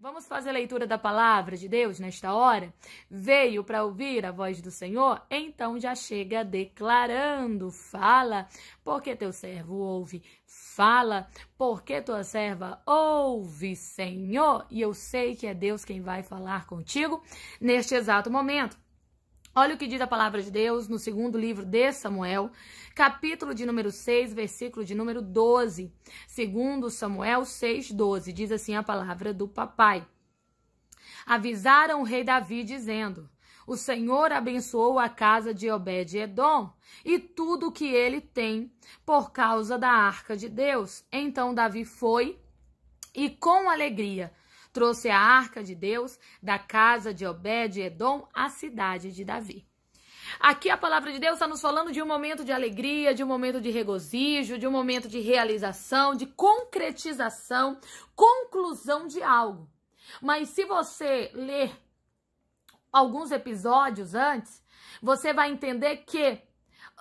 Vamos fazer a leitura da palavra de Deus nesta hora? Veio para ouvir a voz do Senhor? Então já chega declarando: fala, porque teu servo ouve, fala, porque tua serva ouve, Senhor. E eu sei que é Deus quem vai falar contigo neste exato momento. Olha o que diz a palavra de Deus no segundo livro de Samuel, capítulo de número 6, versículo de número 12. Segundo Samuel 6, 12, diz assim a palavra do papai. Avisaram o rei Davi dizendo: O Senhor abençoou a casa de Obed-edom e tudo o que ele tem por causa da arca de Deus. Então Davi foi e com alegria trouxe a arca de Deus da casa de Obed-Edom à cidade de Davi. Aqui a palavra de Deus está nos falando de um momento de alegria, de um momento de regozijo, de um momento de realização, de concretização, conclusão de algo. Mas se você ler alguns episódios antes, você vai entender que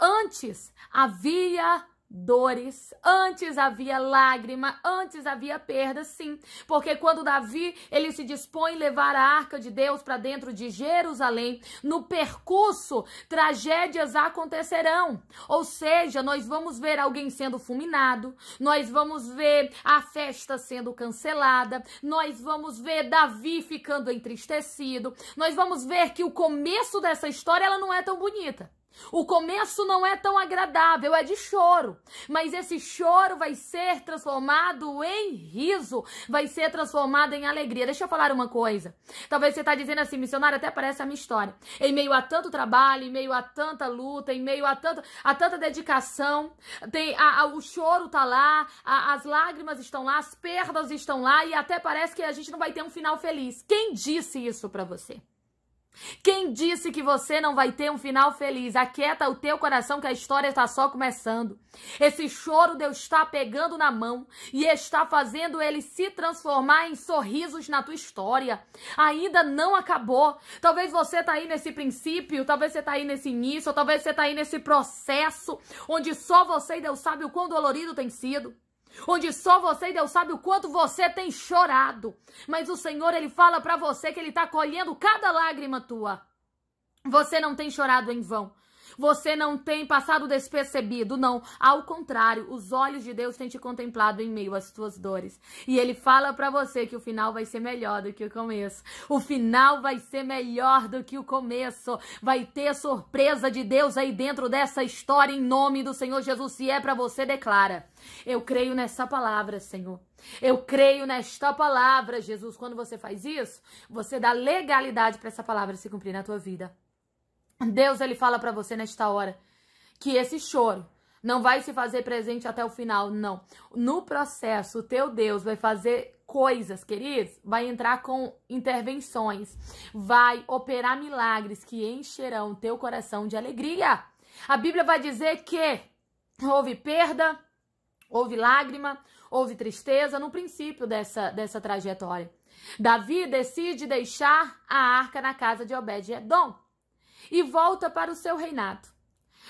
antes havia dores, antes havia lágrima, antes havia perda, sim, porque quando Davi, ele se dispõe a levar a arca de Deus para dentro de Jerusalém, no percurso, tragédias acontecerão. Ou seja, nós vamos ver alguém sendo fulminado, nós vamos ver a festa sendo cancelada, nós vamos ver Davi ficando entristecido, nós vamos ver que o começo dessa história ela não é tão bonita. O começo não é tão agradável, é de choro, mas esse choro vai ser transformado em riso, vai ser transformado em alegria. Deixa eu falar uma coisa. Talvez você está dizendo assim, missionário, até parece a minha história. Em meio a tanto trabalho, em meio a tanta luta, em meio a, tanto, a tanta dedicação, tem a, a, o choro tá lá, a, as lágrimas estão lá, as perdas estão lá e até parece que a gente não vai ter um final feliz. Quem disse isso para você? Quem disse que você não vai ter um final feliz? Aquieta o teu coração que a história está só começando. Esse choro Deus está pegando na mão e está fazendo ele se transformar em sorrisos na tua história. Ainda não acabou. Talvez você está aí nesse princípio, talvez você está aí nesse início, talvez você está aí nesse processo onde só você e Deus sabe o quão dolorido tem sido onde só você e Deus sabe o quanto você tem chorado. Mas o Senhor, ele fala para você que ele está colhendo cada lágrima tua. Você não tem chorado em vão. Você não tem passado despercebido, não. Ao contrário, os olhos de Deus têm te contemplado em meio às tuas dores. E ele fala para você que o final vai ser melhor do que o começo. O final vai ser melhor do que o começo. Vai ter surpresa de Deus aí dentro dessa história em nome do Senhor Jesus. Se é para você, declara. Eu creio nessa palavra, Senhor. Eu creio nesta palavra, Jesus. Quando você faz isso, você dá legalidade para essa palavra se cumprir na tua vida. Deus ele fala para você nesta hora que esse choro não vai se fazer presente até o final, não. No processo, o teu Deus vai fazer coisas, queridos, vai entrar com intervenções, vai operar milagres que encherão teu coração de alegria. A Bíblia vai dizer que houve perda, houve lágrima, houve tristeza no princípio dessa, dessa trajetória. Davi decide deixar a arca na casa de Obed-Edom e volta para o seu reinado.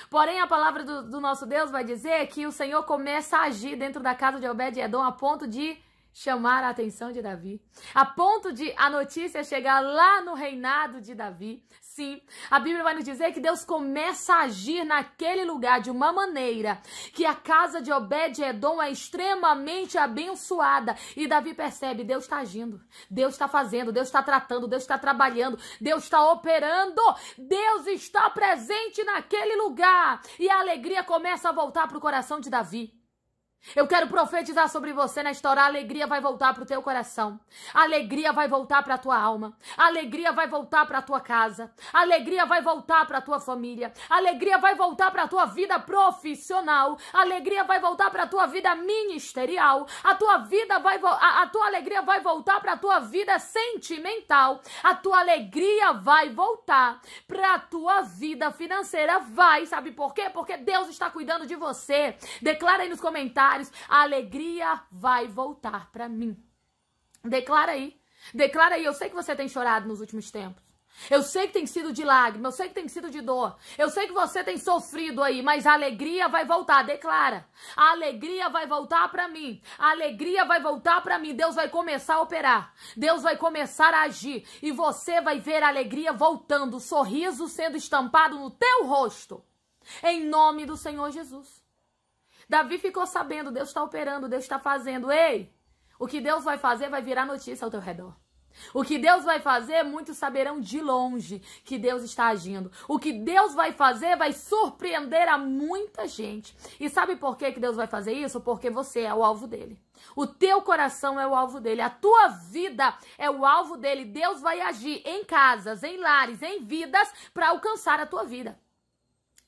Porém, a palavra do, do nosso Deus vai dizer que o Senhor começa a agir dentro da casa de Obed-Edom a ponto de chamar a atenção de Davi, a ponto de a notícia chegar lá no reinado de Davi. Sim, a Bíblia vai nos dizer que Deus começa a agir naquele lugar de uma maneira que a casa de Obed-Edom é extremamente abençoada e Davi percebe, Deus está agindo, Deus está fazendo, Deus está tratando, Deus está trabalhando, Deus está operando, Deus está presente naquele lugar e a alegria começa a voltar para o coração de Davi. Eu quero profetizar sobre você nesta hora. A alegria vai voltar para o teu coração. A alegria vai voltar para a tua alma. A alegria vai voltar para a tua casa. A alegria vai voltar para a tua família. A alegria vai voltar para a tua vida profissional. A alegria vai voltar para a tua vida ministerial. A tua vida vai a, a tua alegria vai voltar para a tua vida sentimental. A tua alegria vai voltar para a tua vida financeira. Vai, sabe por quê? Porque Deus está cuidando de você. Declara aí nos comentários lugares, a alegria vai voltar para mim. Declara aí. Declara aí, eu sei que você tem chorado nos últimos tempos. Eu sei que tem sido de lágrima, eu sei que tem sido de dor, eu sei que você tem sofrido aí, mas a alegria vai voltar, declara. A alegria vai voltar para mim. A alegria vai voltar para mim. Deus vai começar a operar. Deus vai começar a agir e você vai ver a alegria voltando, o sorriso sendo estampado no teu rosto. Em nome do Senhor Jesus. Davi ficou sabendo, Deus está operando, Deus está fazendo. Ei, o que Deus vai fazer vai virar notícia ao teu redor. O que Deus vai fazer, muitos saberão de longe que Deus está agindo. O que Deus vai fazer vai surpreender a muita gente. E sabe por que, que Deus vai fazer isso? Porque você é o alvo dele. O teu coração é o alvo dele, a tua vida é o alvo dele. Deus vai agir em casas, em lares, em vidas para alcançar a tua vida.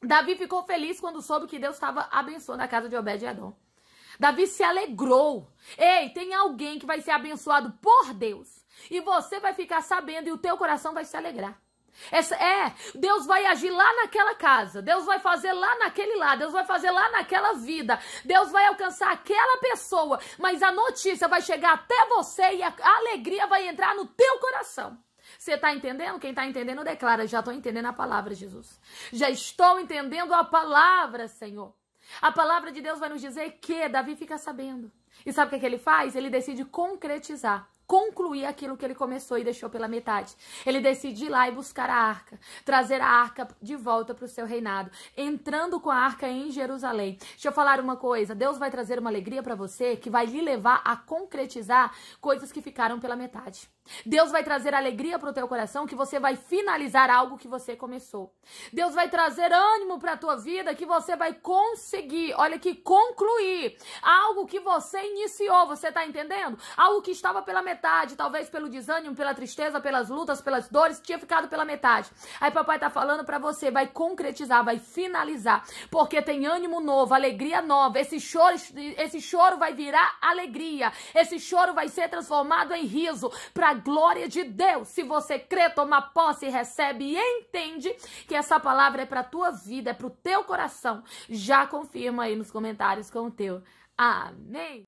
Davi ficou feliz quando soube que Deus estava abençoando a casa de Obed-Edom. Davi se alegrou. Ei, tem alguém que vai ser abençoado por Deus. E você vai ficar sabendo e o teu coração vai se alegrar. Essa, é, Deus vai agir lá naquela casa, Deus vai fazer lá naquele lado, Deus vai fazer lá naquela vida, Deus vai alcançar aquela pessoa, mas a notícia vai chegar até você e a alegria vai entrar no teu coração. Você está entendendo? Quem está entendendo declara: já estou entendendo a palavra, Jesus. Já estou entendendo a palavra, Senhor. A palavra de Deus vai nos dizer que Davi fica sabendo. E sabe o que, é que ele faz? Ele decide concretizar concluir aquilo que ele começou e deixou pela metade. Ele decide ir lá e buscar a arca, trazer a arca de volta para o seu reinado, entrando com a arca em Jerusalém. Deixa eu falar uma coisa: Deus vai trazer uma alegria para você que vai lhe levar a concretizar coisas que ficaram pela metade. Deus vai trazer alegria para o teu coração que você vai finalizar algo que você começou. Deus vai trazer ânimo para a tua vida que você vai conseguir, olha que concluir algo que você iniciou, você tá entendendo? Algo que estava pela metade, talvez pelo desânimo, pela tristeza, pelas lutas, pelas dores, tinha ficado pela metade. Aí papai tá falando para você, vai concretizar, vai finalizar, porque tem ânimo novo, alegria nova. Esse choro, esse choro vai virar alegria. Esse choro vai ser transformado em riso para glória de Deus. Se você crê, toma posse, recebe e entende que essa palavra é para tua vida, é para o teu coração, já confirma aí nos comentários com o teu. Amém.